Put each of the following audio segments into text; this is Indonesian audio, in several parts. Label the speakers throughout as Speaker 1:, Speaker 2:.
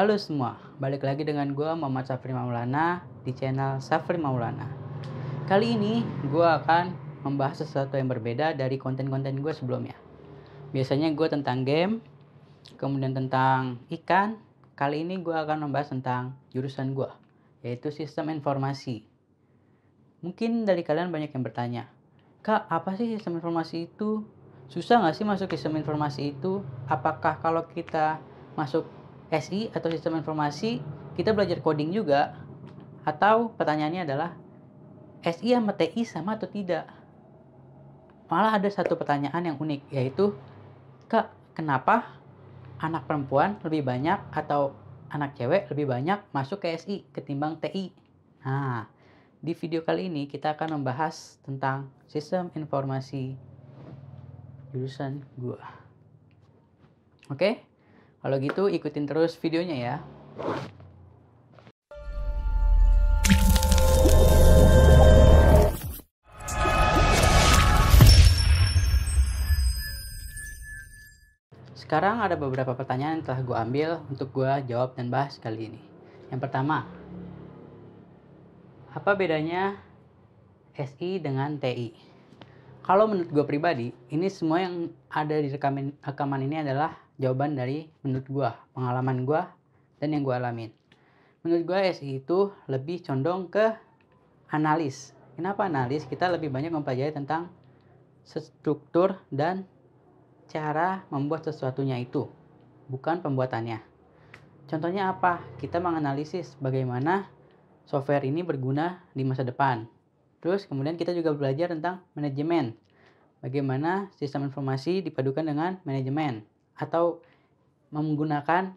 Speaker 1: Halo semua, balik lagi dengan gue Muhammad Safri Maulana di channel Safri Maulana Kali ini gue akan membahas sesuatu yang berbeda dari konten-konten gue sebelumnya Biasanya gue tentang game, kemudian tentang ikan Kali ini gue akan membahas tentang jurusan gue, yaitu sistem informasi Mungkin dari kalian banyak yang bertanya Kak, apa sih sistem informasi itu? Susah nggak sih masuk sistem informasi itu? Apakah kalau kita masuk SI atau sistem informasi kita belajar coding juga atau pertanyaannya adalah SI sama TI sama atau tidak malah ada satu pertanyaan yang unik yaitu kak kenapa anak perempuan lebih banyak atau anak cewek lebih banyak masuk ke SI ketimbang TI nah di video kali ini kita akan membahas tentang sistem informasi jurusan gua. Oke? Okay? Kalau gitu ikutin terus videonya ya. Sekarang ada beberapa pertanyaan yang telah gue ambil untuk gue jawab dan bahas kali ini. Yang pertama, apa bedanya SI dengan TI? Kalau menurut gue pribadi, ini semua yang ada di rekaman, rekaman ini adalah jawaban dari menurut gue, pengalaman gue, dan yang gue alamin. Menurut gue SI itu lebih condong ke analis. Kenapa analis? Kita lebih banyak mempelajari tentang struktur dan cara membuat sesuatunya itu, bukan pembuatannya. Contohnya apa? Kita menganalisis bagaimana software ini berguna di masa depan, Terus kemudian kita juga belajar tentang manajemen. Bagaimana sistem informasi dipadukan dengan manajemen atau menggunakan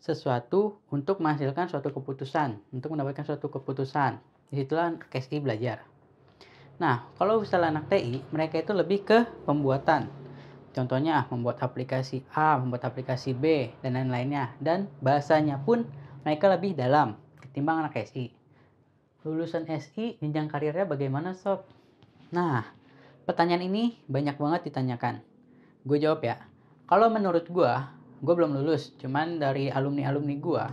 Speaker 1: sesuatu untuk menghasilkan suatu keputusan, untuk mendapatkan suatu keputusan. Disitulah KSI belajar. Nah, kalau misalnya anak TI, mereka itu lebih ke pembuatan. Contohnya ah, membuat aplikasi A, membuat aplikasi B, dan lain-lainnya. Dan bahasanya pun mereka lebih dalam ketimbang anak SI lulusan SI jenjang karirnya bagaimana sob? Nah, pertanyaan ini banyak banget ditanyakan. Gue jawab ya, kalau menurut gue, gue belum lulus, cuman dari alumni-alumni gue,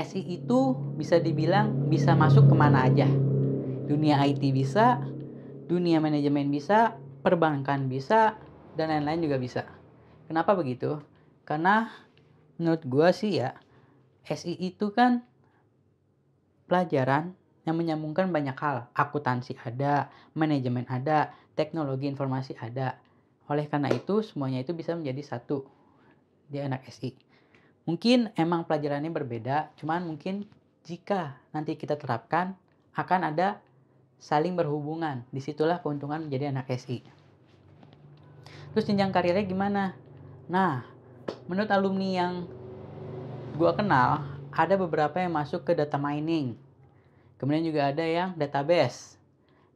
Speaker 1: SI itu bisa dibilang bisa masuk kemana aja. Dunia IT bisa, dunia manajemen bisa, perbankan bisa, dan lain-lain juga bisa. Kenapa begitu? Karena menurut gue sih ya, SI itu kan pelajaran yang menyambungkan banyak hal. Akuntansi ada, manajemen ada, teknologi informasi ada. Oleh karena itu, semuanya itu bisa menjadi satu di anak SI. Mungkin emang pelajarannya berbeda, cuman mungkin jika nanti kita terapkan, akan ada saling berhubungan. Disitulah keuntungan menjadi anak SI. Terus jenjang karirnya gimana? Nah, menurut alumni yang gue kenal, ada beberapa yang masuk ke data mining, Kemudian juga ada yang database.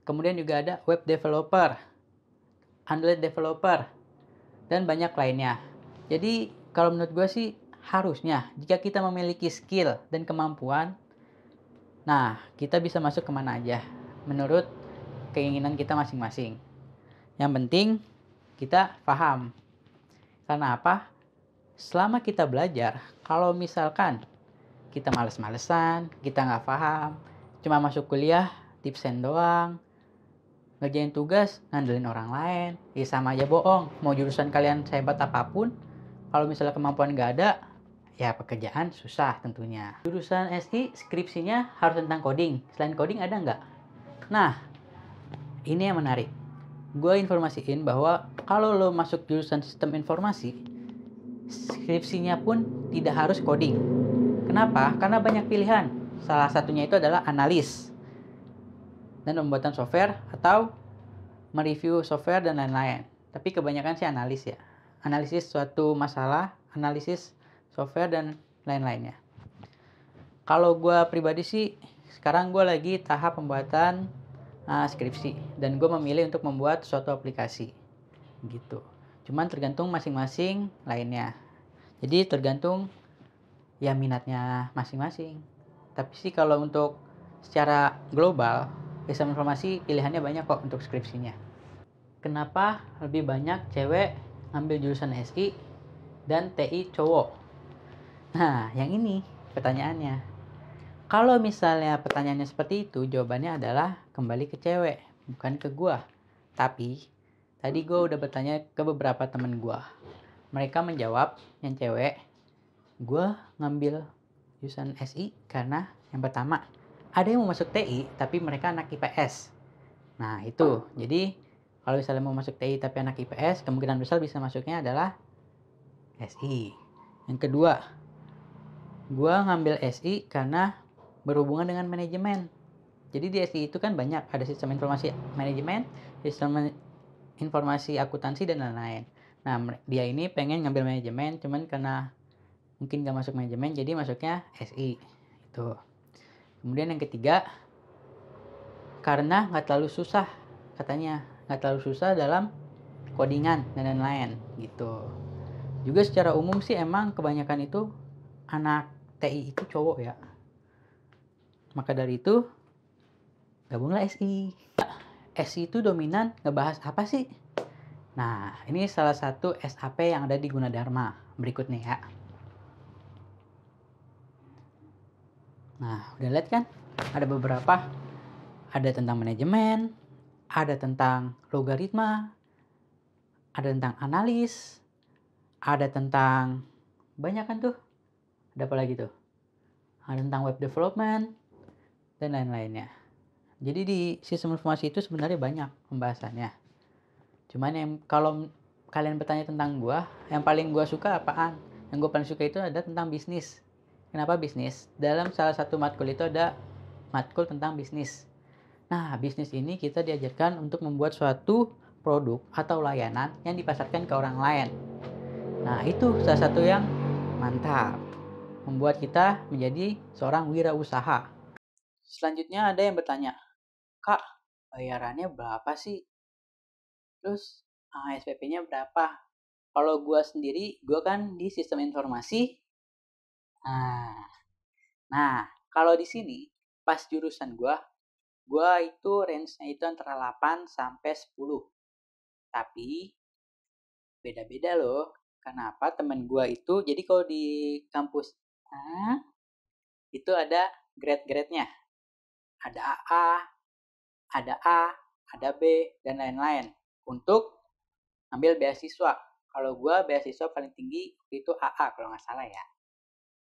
Speaker 1: Kemudian juga ada web developer, Android developer, dan banyak lainnya. Jadi kalau menurut gue sih harusnya jika kita memiliki skill dan kemampuan, nah kita bisa masuk kemana aja menurut keinginan kita masing-masing. Yang penting kita paham. Karena apa? Selama kita belajar, kalau misalkan kita males-malesan, kita nggak paham, cuma masuk kuliah tipsen doang ngerjain tugas ngandelin orang lain ya sama aja bohong mau jurusan kalian sehebat apapun kalau misalnya kemampuan nggak ada ya pekerjaan susah tentunya jurusan SI skripsinya harus tentang coding selain coding ada nggak nah ini yang menarik gue informasiin bahwa kalau lo masuk jurusan sistem informasi skripsinya pun tidak harus coding kenapa karena banyak pilihan Salah satunya itu adalah analis dan pembuatan software atau mereview software dan lain-lain. Tapi kebanyakan sih analis ya. Analisis suatu masalah, analisis software dan lain-lainnya. Kalau gue pribadi sih sekarang gue lagi tahap pembuatan uh, skripsi dan gue memilih untuk membuat suatu aplikasi gitu. Cuman tergantung masing-masing lainnya. Jadi tergantung ya minatnya masing-masing tapi sih kalau untuk secara global sistem informasi pilihannya banyak kok untuk skripsinya kenapa lebih banyak cewek ngambil jurusan SI dan TI cowok nah yang ini pertanyaannya kalau misalnya pertanyaannya seperti itu jawabannya adalah kembali ke cewek bukan ke gua tapi tadi gua udah bertanya ke beberapa temen gua mereka menjawab yang cewek gua ngambil jurusan SI karena yang pertama ada yang mau masuk TI tapi mereka anak IPS. Nah itu jadi kalau misalnya mau masuk TI tapi anak IPS kemungkinan besar bisa masuknya adalah SI. Yang kedua, gua ngambil SI karena berhubungan dengan manajemen. Jadi di SI itu kan banyak ada sistem informasi manajemen, sistem informasi akuntansi dan lain-lain. Nah dia ini pengen ngambil manajemen cuman karena mungkin gak masuk manajemen jadi masuknya SI itu kemudian yang ketiga karena nggak terlalu susah katanya nggak terlalu susah dalam codingan dan lain-lain gitu juga secara umum sih emang kebanyakan itu anak TI itu cowok ya maka dari itu gabunglah SI SI itu dominan ngebahas apa sih nah ini salah satu SAP yang ada di Gunadarma berikut nih ya Nah, udah lihat kan? Ada beberapa. Ada tentang manajemen, ada tentang logaritma, ada tentang analis, ada tentang banyak kan tuh. Ada apa lagi tuh? Ada tentang web development dan lain-lainnya. Jadi di sistem informasi itu sebenarnya banyak pembahasannya. Cuman yang kalau kalian bertanya tentang gua, yang paling gua suka apaan? Yang gua paling suka itu ada tentang bisnis Kenapa bisnis? Dalam salah satu matkul itu ada matkul tentang bisnis. Nah, bisnis ini kita diajarkan untuk membuat suatu produk atau layanan yang dipasarkan ke orang lain. Nah, itu salah satu yang mantap. Membuat kita menjadi seorang wirausaha. Selanjutnya ada yang bertanya, "Kak, bayarannya berapa sih?" Terus, ah, nya berapa? Kalau gue sendiri, gue kan di sistem informasi, Nah, nah kalau di sini pas jurusan gue, gue itu range-nya itu antara 8 sampai 10. Tapi beda-beda loh. Kenapa temen gue itu, jadi kalau di kampus nah, itu ada grade-grade-nya. Ada AA ada A, ada B, dan lain-lain. Untuk ambil beasiswa. Kalau gue beasiswa paling tinggi itu AA kalau nggak salah ya.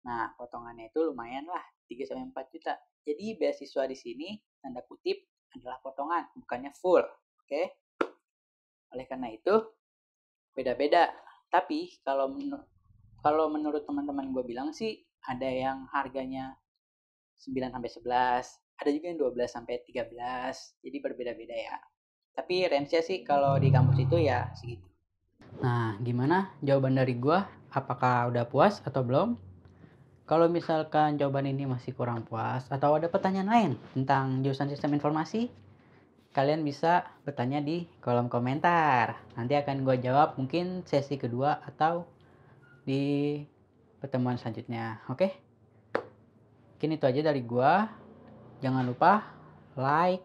Speaker 1: Nah, potongannya itu lumayan lah, 3 sampai 4 juta. Jadi beasiswa di sini tanda kutip adalah potongan, bukannya full, oke? Okay? Oleh karena itu beda-beda. Tapi kalau menur kalau menurut teman-teman gue bilang sih ada yang harganya 9 sampai 11, ada juga yang 12 sampai 13. Jadi berbeda-beda ya. Tapi range-nya sih kalau di kampus itu ya segitu. Nah, gimana jawaban dari gue? Apakah udah puas atau belum? Kalau misalkan jawaban ini masih kurang puas atau ada pertanyaan lain tentang jurusan sistem informasi, kalian bisa bertanya di kolom komentar. Nanti akan gue jawab mungkin sesi kedua atau di pertemuan selanjutnya. Oke? Mungkin itu aja dari gue. Jangan lupa like,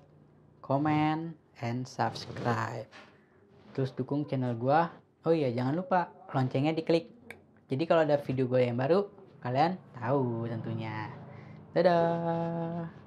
Speaker 1: comment, and subscribe. Terus dukung channel gue. Oh iya, jangan lupa loncengnya diklik. Jadi kalau ada video gue yang baru, kalian tahu tentunya. Dadah.